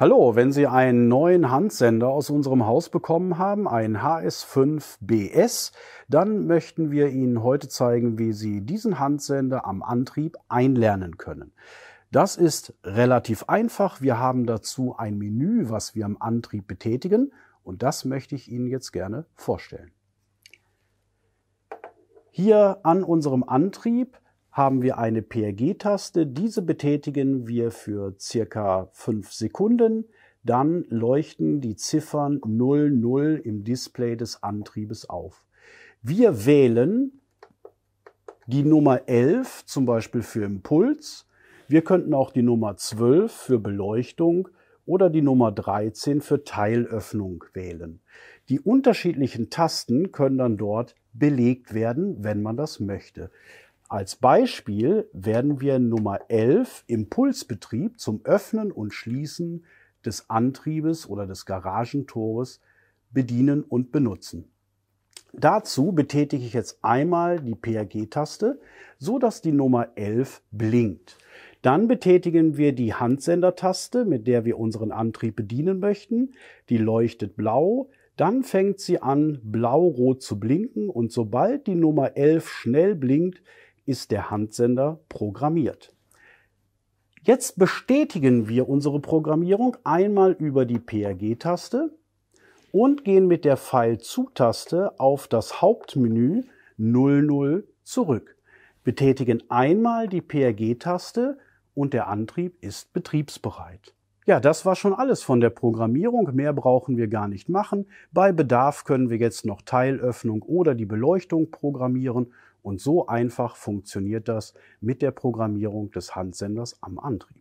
Hallo, wenn Sie einen neuen Handsender aus unserem Haus bekommen haben, einen HS5BS, dann möchten wir Ihnen heute zeigen, wie Sie diesen Handsender am Antrieb einlernen können. Das ist relativ einfach. Wir haben dazu ein Menü, was wir am Antrieb betätigen und das möchte ich Ihnen jetzt gerne vorstellen. Hier an unserem Antrieb haben wir eine PRG-Taste. Diese betätigen wir für circa fünf Sekunden. Dann leuchten die Ziffern 00 im Display des Antriebes auf. Wir wählen die Nummer 11 zum Beispiel für Impuls. Wir könnten auch die Nummer 12 für Beleuchtung oder die Nummer 13 für Teilöffnung wählen. Die unterschiedlichen Tasten können dann dort belegt werden, wenn man das möchte. Als Beispiel werden wir Nummer 11 Impulsbetrieb zum Öffnen und Schließen des Antriebes oder des Garagentores bedienen und benutzen. Dazu betätige ich jetzt einmal die PRG-Taste, so dass die Nummer 11 blinkt. Dann betätigen wir die Handsender-Taste, mit der wir unseren Antrieb bedienen möchten. Die leuchtet blau. Dann fängt sie an, blau-rot zu blinken und sobald die Nummer 11 schnell blinkt, ist der Handsender programmiert. Jetzt bestätigen wir unsere Programmierung einmal über die PRG-Taste und gehen mit der Pfeil-zu-Taste auf das Hauptmenü 00 zurück. Betätigen einmal die PRG-Taste und der Antrieb ist betriebsbereit. Ja, das war schon alles von der Programmierung. Mehr brauchen wir gar nicht machen. Bei Bedarf können wir jetzt noch Teilöffnung oder die Beleuchtung programmieren und so einfach funktioniert das mit der Programmierung des Handsenders am Antrieb.